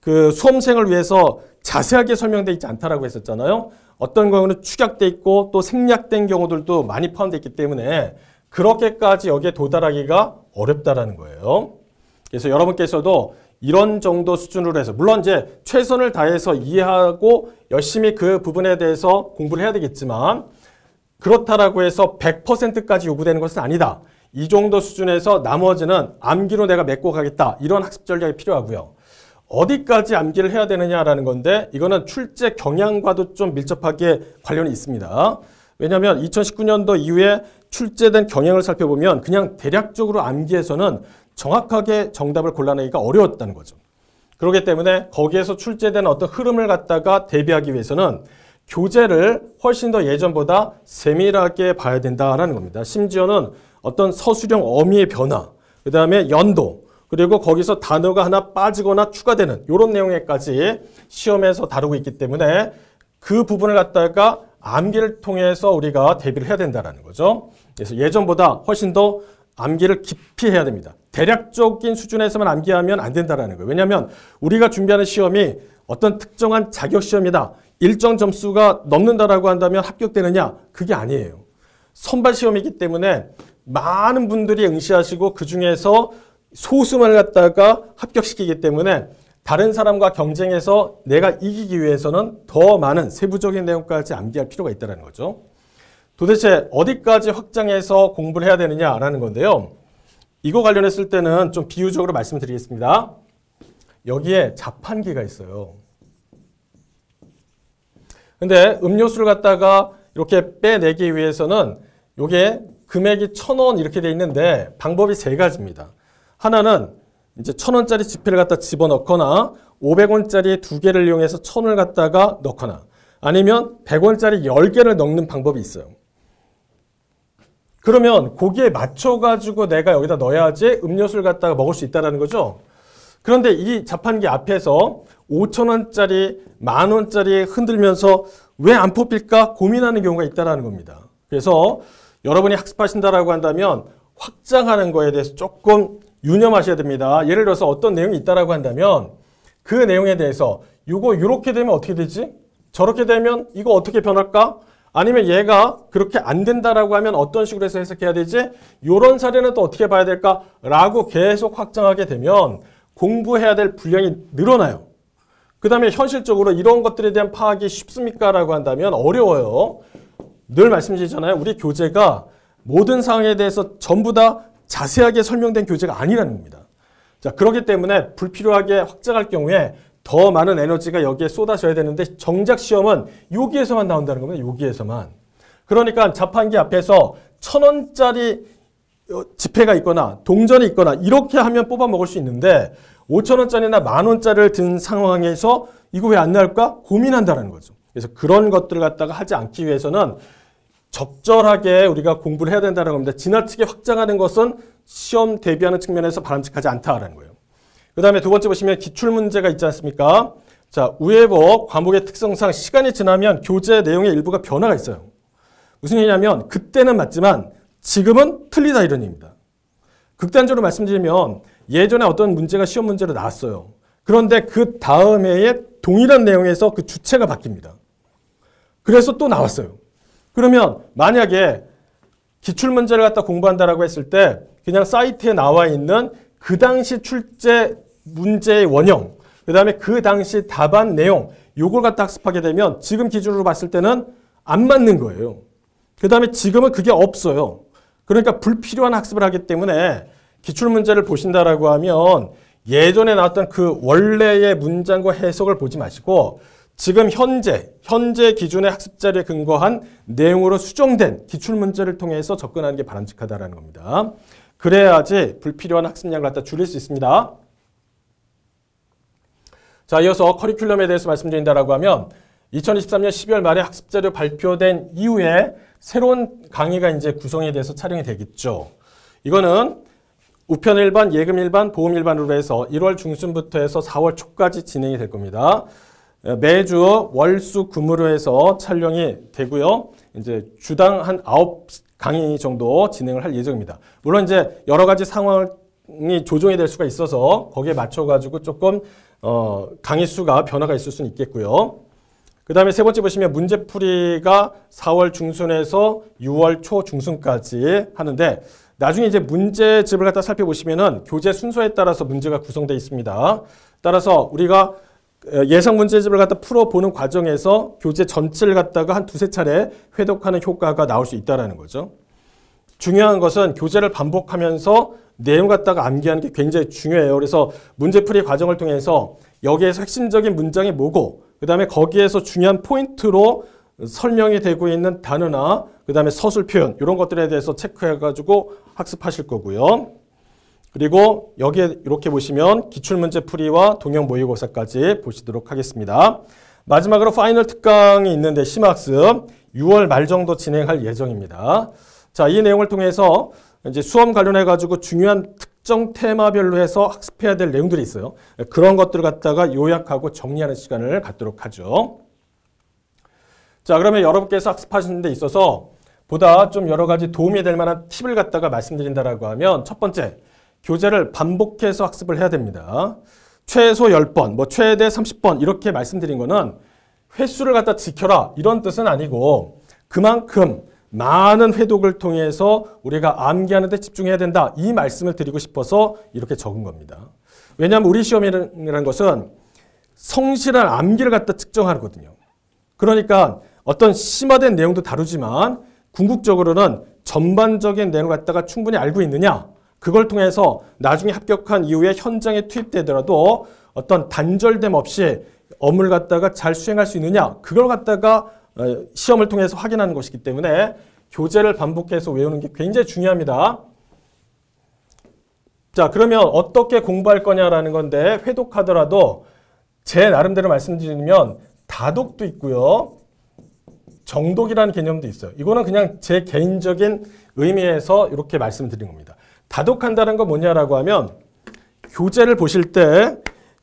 그 수험생을 위해서 자세하게 설명되어 있지 않다라고 했었잖아요. 어떤 경우는 축약돼 있고 또 생략된 경우들도 많이 포함되어 있기 때문에 그렇게까지 여기에 도달하기가 어렵다라는 거예요. 그래서 여러분께서도 이런 정도 수준으로 해서 물론 이제 최선을 다해서 이해하고 열심히 그 부분에 대해서 공부를 해야 되겠지만 그렇다라고 해서 100%까지 요구되는 것은 아니다. 이 정도 수준에서 나머지는 암기로 내가 메꿔 가겠다. 이런 학습 전략이 필요하고요. 어디까지 암기를 해야 되느냐라는 건데 이거는 출제 경향과도 좀 밀접하게 관련이 있습니다. 왜냐하면 2019년도 이후에 출제된 경향을 살펴보면 그냥 대략적으로 암기해서는 정확하게 정답을 골라내기가 어려웠다는 거죠. 그렇기 때문에 거기에서 출제된 어떤 흐름을 갖다가 대비하기 위해서는 교재를 훨씬 더 예전보다 세밀하게 봐야 된다라는 겁니다. 심지어는 어떤 서술형 어미의 변화, 그 다음에 연도, 그리고 거기서 단어가 하나 빠지거나 추가되는 이런 내용에까지 시험에서 다루고 있기 때문에 그 부분을 갖다가 암기를 통해서 우리가 대비를 해야 된다는 거죠. 그래서 예전보다 훨씬 더 암기를 깊이 해야 됩니다. 대략적인 수준에서만 암기하면 안 된다는 거예요. 왜냐하면 우리가 준비하는 시험이 어떤 특정한 자격시험이다. 일정 점수가 넘는다라고 한다면 합격되느냐? 그게 아니에요. 선발 시험이기 때문에 많은 분들이 응시하시고 그 중에서 소수만 갖다가 합격시키기 때문에 다른 사람과 경쟁해서 내가 이기기 위해서는 더 많은 세부적인 내용까지 암기할 필요가 있다는 거죠. 도대체 어디까지 확장해서 공부를 해야 되느냐라는 건데요. 이거 관련했을 때는 좀 비유적으로 말씀드리겠습니다. 여기에 자판기가 있어요. 근데 음료수를 갖다가 이렇게 빼내기 위해서는 이게 금액이 천 원 이렇게 돼 있는데 방법이 세 가지입니다. 하나는 이제 천 원짜리 지폐를 갖다 집어넣거나 500원짜리 두 개를 이용해서 천을 갖다가 넣거나 아니면 100원짜리 10개를 넣는 방법이 있어요. 그러면 거기에 맞춰가지고 내가 여기다 넣어야지 음료수를 갖다가 먹을 수 있다는 거죠. 그런데 이 자판기 앞에서 5천원짜리 만원짜리 흔들면서 왜 안 뽑힐까 고민하는 경우가 있다는 겁니다. 그래서 여러분이 학습하신다라고 한다면 확장하는 거에 대해서 조금 유념하셔야 됩니다. 예를 들어서 어떤 내용이 있다라고 한다면 그 내용에 대해서 이거 이렇게 되면 어떻게 되지? 저렇게 되면 이거 어떻게 변할까? 아니면 얘가 그렇게 안 된다라고 하면 어떤 식으로 해서 해석해야 되지? 이런 사례는 또 어떻게 봐야 될까? 라고 계속 확장하게 되면 공부해야 될 분량이 늘어나요. 그 다음에 현실적으로 이런 것들에 대한 파악이 쉽습니까? 라고 한다면 어려워요. 늘 말씀드리잖아요. 우리 교재가 모든 상황에 대해서 전부 다 자세하게 설명된 교재가 아니라는 겁니다. 자, 그렇기 때문에 불필요하게 확장할 경우에 더 많은 에너지가 여기에 쏟아져야 되는데 정작 시험은 여기에서만 나온다는 겁니다. 여기에서만. 그러니까 자판기 앞에서 천 원짜리 어, 지폐가 있거나 동전이 있거나 이렇게 하면 뽑아 먹을 수 있는데 5천 원짜리나 만 원짜리를 든 상황에서 이거 왜 안 나올까 고민한다는 거죠. 그래서 그런 것들을 갖다가 하지 않기 위해서는 적절하게 우리가 공부를 해야 된다는 겁니다. 지나치게 확장하는 것은 시험 대비하는 측면에서 바람직하지 않다라는 거예요. 그 다음에 두 번째 보시면 기출문제가 있지 않습니까? 자, 우회법 과목의 특성상 시간이 지나면 교재 내용의 일부가 변화가 있어요. 무슨 얘기냐면 그때는 맞지만 지금은 틀리다 이런 얘기입니다. 극단적으로 말씀드리면 예전에 어떤 문제가 시험 문제로 나왔어요. 그런데 그 다음 에 동일한 내용에서 그 주체가 바뀝니다. 그래서 또 나왔어요. 그러면 만약에 기출문제를 갖다 공부한다라고 했을 때 그냥 사이트에 나와 있는 그 당시 출제 문제의 원형, 그 다음에 그 당시 답안 내용 요걸 갖다 학습하게 되면 지금 기준으로 봤을 때는 안 맞는 거예요. 그 다음에 지금은 그게 없어요. 그러니까 불필요한 학습을 하기 때문에 기출문제를 보신다라고 하면 예전에 나왔던 그 원래의 문장과 해석을 보지 마시고 지금 현재, 현재 기준의 학습 자료에 근거한 내용으로 수정된 기출문제를 통해서 접근하는 게 바람직하다는 겁니다. 그래야지 불필요한 학습량을 갖다 줄일 수 있습니다. 자, 이어서 커리큘럼에 대해서 말씀드린다라고 하면 2023년 12월 말에 학습 자료 발표된 이후에 새로운 강의가 이제 구성에 대해서 촬영이 되겠죠. 이거는 우편 1반, 예금 1반, 보험 1반으로 해서 1월 중순부터 해서 4월 초까지 진행이 될 겁니다. 매주 월 수 금으로 해서 촬영이 되고요. 이제 주당 한 9강의 정도 진행을 할 예정입니다. 물론 이제 여러 가지 상황이 조정이 될 수가 있어서 거기에 맞춰가지고 조금 어, 강의 수가 변화가 있을 수는 있겠고요. 그 다음에 세 번째 보시면 문제풀이가 4월 중순에서 6월 초 중순까지 하는데 나중에 이제 문제집을 갖다 살펴보시면은 교재 순서에 따라서 문제가 구성되어 있습니다. 따라서 우리가 예상 문제집을 갖다 풀어보는 과정에서 교재 전체를 갖다가 한 두세 차례 회독하는 효과가 나올 수 있다는 거죠. 중요한 것은 교재를 반복하면서 내용 갖다가 암기하는 게 굉장히 중요해요. 그래서 문제풀이 과정을 통해서 여기에서 핵심적인 문장이 뭐고 그 다음에 거기에서 중요한 포인트로 설명이 되고 있는 단어나 그 다음에 서술 표현 이런 것들에 대해서 체크해가지고 학습하실 거고요. 그리고 여기에 이렇게 보시면 기출문제 풀이와 동형 모의고사까지 보시도록 하겠습니다. 마지막으로 파이널 특강이 있는데 심학습 6월 말 정도 진행할 예정입니다. 자, 이 내용을 통해서 이제 수험 관련해 가지고 중요한 특정 테마별로 해서 학습해야 될 내용들이 있어요. 그런 것들을 갖다가 요약하고 정리하는 시간을 갖도록 하죠. 자, 그러면 여러분께서 학습하시는 데 있어서 보다 좀 여러 가지 도움이 될 만한 팁을 갖다가 말씀드린다라고 하면 첫 번째, 교재를 반복해서 학습을 해야 됩니다. 최소 10번, 뭐 최대 30번 이렇게 말씀드린 거는 횟수를 갖다 지켜라 이런 뜻은 아니고 그만큼 많은 회독을 통해서 우리가 암기하는 데 집중해야 된다 이 말씀을 드리고 싶어서 이렇게 적은 겁니다. 왜냐하면 우리 시험이라는 것은 성실한 암기를 갖다 측정하거든요. 그러니까 어떤 심화된 내용도 다루지만 궁극적으로는 전반적인 내용을 갖다가 충분히 알고 있느냐 그걸 통해서 나중에 합격한 이후에 현장에 투입되더라도 어떤 단절됨 없이 업무를 갖다가 잘 수행할 수 있느냐 그걸 갖다가 어, 시험을 통해서 확인하는 것이기 때문에 교재를 반복해서 외우는 게 굉장히 중요합니다. 자 그러면 어떻게 공부할 거냐라는 건데 회독하더라도 제 나름대로 말씀드리면 다독도 있고요. 정독이라는 개념도 있어요. 이거는 그냥 제 개인적인 의미에서 이렇게 말씀드린 겁니다. 다독한다는 건 뭐냐라고 하면 교재를 보실 때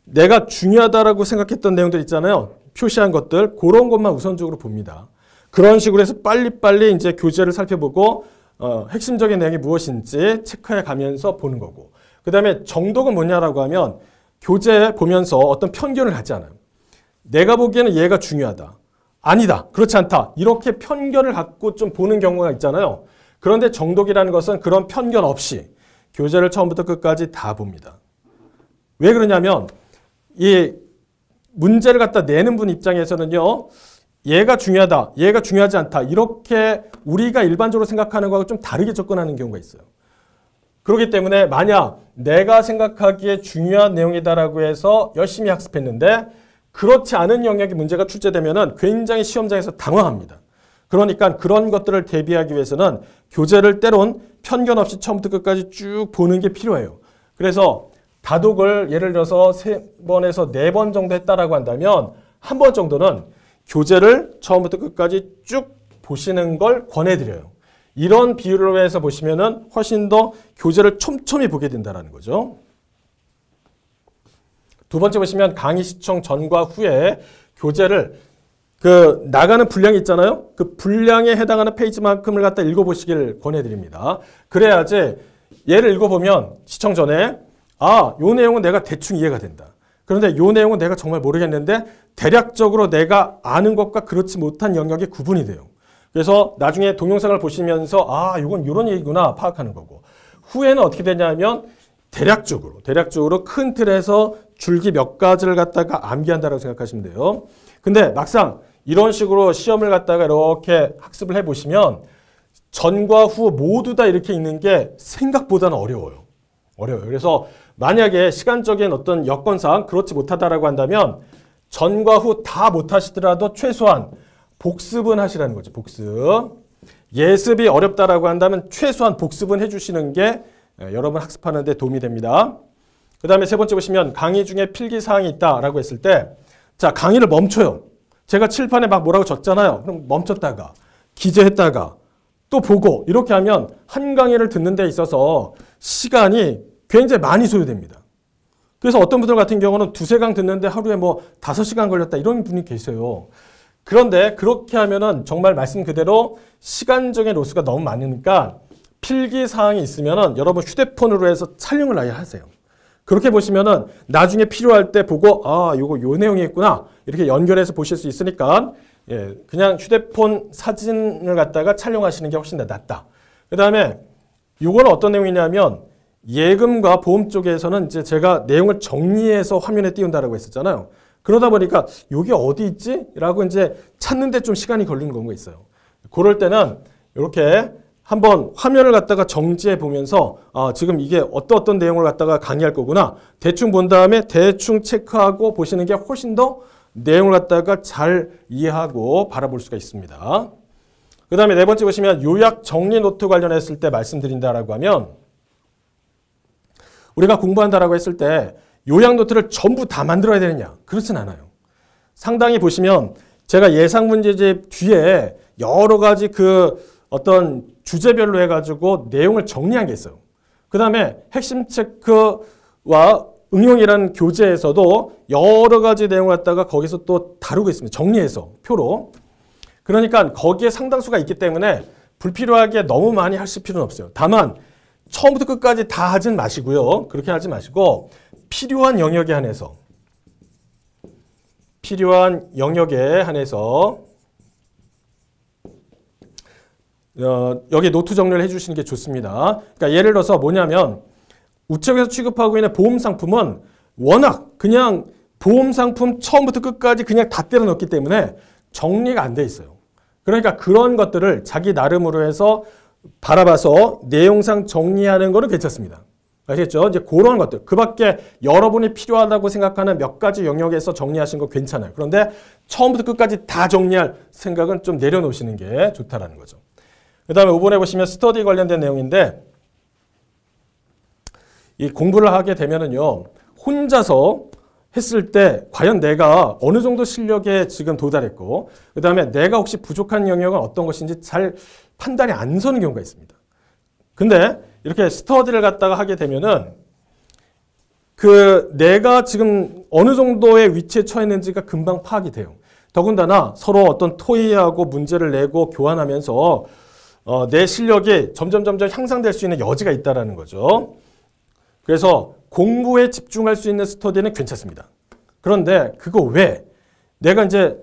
내가 중요하다라고 생각했던 내용들 있잖아요. 표시한 것들 그런 것만 우선적으로 봅니다. 그런 식으로 해서 빨리빨리 이제 교재를 살펴보고 어, 핵심적인 내용이 무엇인지 체크해 가면서 보는 거고 그 다음에 정독은 뭐냐라고 하면 교재 보면서 어떤 편견을 갖지 않아요. 내가 보기에는 얘가 중요하다. 아니다. 그렇지 않다. 이렇게 편견을 갖고 좀 보는 경우가 있잖아요. 그런데 정독이라는 것은 그런 편견 없이 교재를 처음부터 끝까지 다 봅니다. 왜 그러냐면 이 문제를 갖다 내는 분 입장에서는요. 얘가 중요하다, 얘가 중요하지 않다 이렇게 우리가 일반적으로 생각하는 거하고 좀 다르게 접근하는 경우가 있어요. 그렇기 때문에 만약 내가 생각하기에 중요한 내용이다라고 해서 열심히 학습했는데 그렇지 않은 영역의 문제가 출제되면 굉장히 시험장에서 당황합니다. 그러니까 그런 것들을 대비하기 위해서는 교재를 때론 편견 없이 처음부터 끝까지 쭉 보는 게 필요해요. 그래서 다독을 예를 들어서 세번에서 네 번 정도 했다라고 한다면 한 번 정도는 교재를 처음부터 끝까지 쭉 보시는 걸 권해드려요. 이런 비율위 해서 보시면은 훨씬 더 교재를 촘촘히 보게 된다는 거죠. 두 번째 보시면 강의 시청 전과 후에 교재를 그 나가는 분량이 있잖아요. 그 분량에 해당하는 페이지만큼을 갖다 읽어보시길 권해드립니다. 그래야지 얘를 읽어보면 시청 전에 아, 요 내용은 내가 대충 이해가 된다. 그런데 요 내용은 내가 정말 모르겠는데 대략적으로 내가 아는 것과 그렇지 못한 영역의 구분이 돼요. 그래서 나중에 동영상을 보시면서 아, 이건 이런 얘기구나 파악하는 거고 후에는 어떻게 되냐면 대략적으로 대략적으로 큰 틀에서 줄기 몇 가지를 갖다가 암기한다고 생각하시면 돼요. 근데 막상 이런 식으로 시험을 갖다가 이렇게 학습을 해보시면 전과 후 모두 다 이렇게 있는 게 생각보다는 어려워요. 어려워요. 그래서 만약에 시간적인 어떤 여건상 그렇지 못하다라고 한다면 전과 후 다 못하시더라도 최소한 복습은 하시라는 거죠. 복습. 예습이 어렵다라고 한다면 최소한 복습은 해주시는 게 예, 여러분 학습하는 데 도움이 됩니다. 그 다음에 세 번째 보시면 강의 중에 필기사항이 있다라고 했을 때 자, 강의를 멈춰요. 제가 칠판에 막 뭐라고 적잖아요. 그럼 멈췄다가, 기재했다가, 또 보고, 이렇게 하면 한 강의를 듣는 데 있어서 시간이 굉장히 많이 소요됩니다. 그래서 어떤 분들 같은 경우는 두세 강 듣는데 하루에 뭐 다섯 시간 걸렸다 이런 분이 계세요. 그런데 그렇게 하면은 정말 말씀 그대로 시간적인 로스가 너무 많으니까 필기 사항이 있으면은 여러분 휴대폰으로 해서 촬영을 아예 하세요. 그렇게 보시면은 나중에 필요할 때 보고 아 요거 요내용이있구나 이렇게 연결해서 보실 수 있으니까 예, 그냥 휴대폰 사진을 갖다가 촬영하시는 게 훨씬 더 낫다. 그 다음에 요건 어떤 내용이냐면 예금과 보험 쪽에서는 이제 제가 내용을 정리해서 화면에 띄운다라고 했었잖아요. 그러다 보니까 요게 어디 있지? 라고 이제 찾는데 좀 시간이 걸리는 경우가 있어요. 그럴 때는 이렇게 한번 화면을 갖다가 정지해 보면서 아, 지금 이게 어떤 어떤 내용을 갖다가 강의할 거구나 대충 본 다음에 대충 체크하고 보시는 게 훨씬 더 내용을 갖다가 잘 이해하고 바라볼 수가 있습니다. 그 다음에 네 번째 보시면 요약 정리 노트 관련했을 때 말씀드린다라고 하면 우리가 공부한다라고 했을 때 요약 노트를 전부 다 만들어야 되느냐? 그렇진 않아요. 상당히 보시면 제가 예상 문제집 뒤에 여러 가지 그 어떤 주제별로 해가지고 내용을 정리한 게 있어요. 그 다음에 핵심 체크와 응용이라는 교재에서도 여러 가지 내용을 갖다가 거기서 또 다루고 있습니다. 정리해서 표로. 그러니까 거기에 상당수가 있기 때문에 불필요하게 너무 많이 하실 필요는 없어요. 다만 처음부터 끝까지 다 하진 마시고요. 그렇게 하지 마시고 필요한 영역에 한해서 필요한 영역에 한해서 어, 여기 노트 정리를 해주시는 게 좋습니다. 그러니까 예를 들어서 뭐냐면 우측에서 취급하고 있는 보험 상품은 워낙 그냥 보험 상품 처음부터 끝까지 그냥 다 때려 넣기 때문에 정리가 안 돼 있어요. 그러니까 그런 것들을 자기 나름으로 해서 바라봐서 내용상 정리하는 거는 괜찮습니다. 아시겠죠? 이제 그런 것들. 그 밖에 여러분이 필요하다고 생각하는 몇 가지 영역에서 정리하신 거 괜찮아요. 그런데 처음부터 끝까지 다 정리할 생각은 좀 내려놓으시는 게 좋다라는 거죠. 그 다음에 5번에 보시면 스터디 관련된 내용인데 이 공부를 하게 되면은요. 혼자서 했을 때 과연 내가 어느 정도 실력에 지금 도달했고 그 다음에 내가 혹시 부족한 영역은 어떤 것인지 잘 판단이 안 서는 경우가 있습니다. 근데 이렇게 스터디를 갖다가 하게 되면은 그 내가 지금 어느 정도의 위치에 처해 있는지가 금방 파악이 돼요. 더군다나 서로 어떤 토의하고 문제를 내고 교환하면서 어, 내 실력이 점점 점점 향상될 수 있는 여지가 있다라는 거죠. 그래서 공부에 집중할 수 있는 스터디는 괜찮습니다. 그런데 그거 왜 내가 이제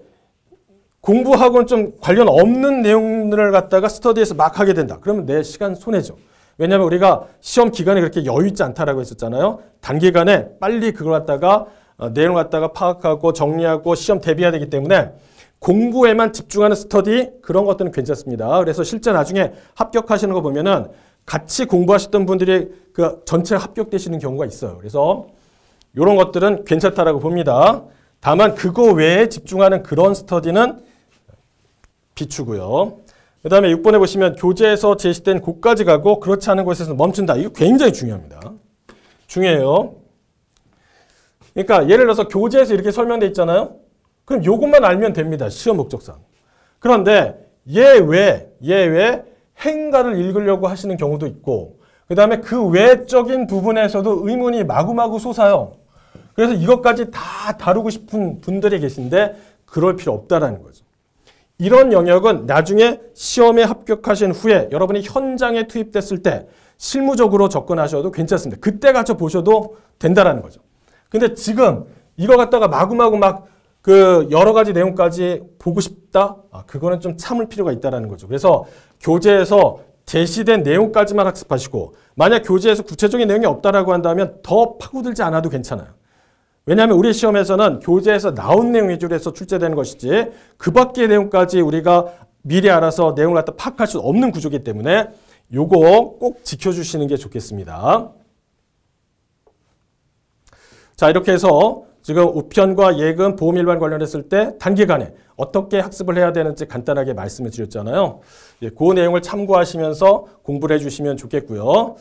공부하고는 좀 관련 없는 내용들을 갖다가 스터디에서 막 하게 된다. 그러면 내 시간 손해죠. 왜냐하면 우리가 시험 기간에 그렇게 여유 있지 않다라고 했었잖아요. 단기간에 빨리 그걸 갖다가 어, 내용 을 갖다가 파악하고 정리하고 시험 대비해야 되기 때문에 공부에만 집중하는 스터디 그런 것들은 괜찮습니다. 그래서 실제 나중에 합격하시는 거 보면은 같이 공부하셨던 분들이 그 전체 합격되시는 경우가 있어요. 그래서 이런 것들은 괜찮다라고 봅니다. 다만 그거 외에 집중하는 그런 스터디는 비추고요. 그 다음에 6번에 보시면 교재에서 제시된 곳까지 가고 그렇지 않은 곳에서 멈춘다. 이거 굉장히 중요합니다. 중요해요. 그러니까 예를 들어서 교재에서 이렇게 설명돼 있잖아요. 그럼 요것만 알면 됩니다. 시험 목적상. 그런데 예외, 예외 행가를 읽으려고 하시는 경우도 있고 그 다음에 그 외적인 부분에서도 의문이 마구마구 솟아요. 그래서 이것까지 다 다루고 싶은 분들이 계신데 그럴 필요 없다라는 거죠. 이런 영역은 나중에 시험에 합격하신 후에 여러분이 현장에 투입됐을 때 실무적으로 접근하셔도 괜찮습니다. 그때 가서 보셔도 된다라는 거죠. 근데 지금 이거 갖다가 마구마구 막그 여러 가지 내용까지 보고 싶다? 아, 그거는 좀 참을 필요가 있다라는 거죠. 그래서 교재에서 제시된 내용까지만 학습하시고 만약 교재에서 구체적인 내용이 없다라고 한다면 더 파고들지 않아도 괜찮아요. 왜냐하면 우리 시험에서는 교재에서 나온 내용 위주로 해서 출제되는 것이지 그 밖의 내용까지 우리가 미리 알아서 내용을 갖다 파악할 수 없는 구조기 때문에 요거 꼭 지켜주시는 게 좋겠습니다. 자 이렇게 해서 지금 우편과 예금, 보험 일반 관련했을 때 단기간에 어떻게 학습을 해야 되는지 간단하게 말씀을 드렸잖아요. 예, 그 내용을 참고하시면서 공부를 해주시면 좋겠고요.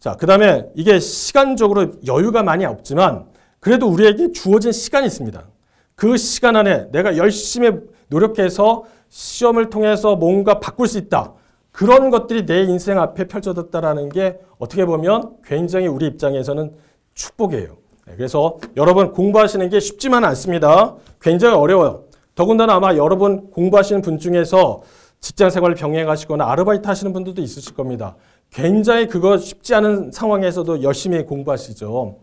자, 그 다음에 이게 시간적으로 여유가 많이 없지만 그래도 우리에게 주어진 시간이 있습니다. 그 시간 안에 내가 열심히 노력해서 시험을 통해서 뭔가 바꿀 수 있다. 그런 것들이 내 인생 앞에 펼쳐졌다라는 게 어떻게 보면 굉장히 우리 입장에서는 축복이에요. 네, 그래서 여러분 공부하시는 게 쉽지만 않습니다. 굉장히 어려워요. 더군다나 아마 여러분 공부하시는 분 중에서 직장 생활을 병행하시거나 아르바이트 하시는 분들도 있으실 겁니다. 굉장히 그거 쉽지 않은 상황에서도 열심히 공부하시죠.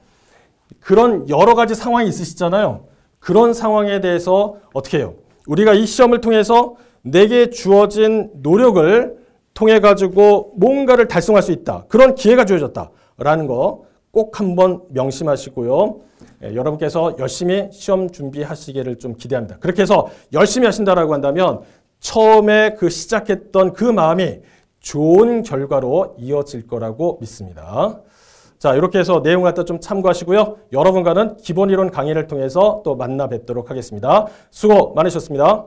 그런 여러 가지 상황이 있으시잖아요. 그런 상황에 대해서 어떻게 해요? 우리가 이 시험을 통해서 내게 주어진 노력을 통해 가지고 뭔가를 달성할 수 있다. 그런 기회가 주어졌다라는 거. 꼭 한번 명심하시고요. 예, 여러분께서 열심히 시험 준비하시기를 좀 기대합니다. 그렇게 해서 열심히 하신다라고 한다면 처음에 그 시작했던 그 마음이 좋은 결과로 이어질 거라고 믿습니다. 자, 이렇게 해서 내용 갖다 좀 참고하시고요. 여러분과는 기본 이론 강의를 통해서 또 만나 뵙도록 하겠습니다. 수고 많으셨습니다.